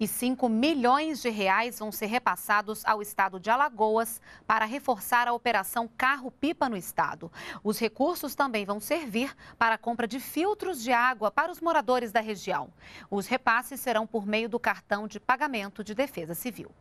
e 5 milhões de reais vão ser repassados ao estado de Alagoas para reforçar a operação carro-pipa no estado. Os recursos também vão servir para a compra de filtros de água para os moradores da região. Os repasses serão por meio do cartão de pagamento de defesa civil.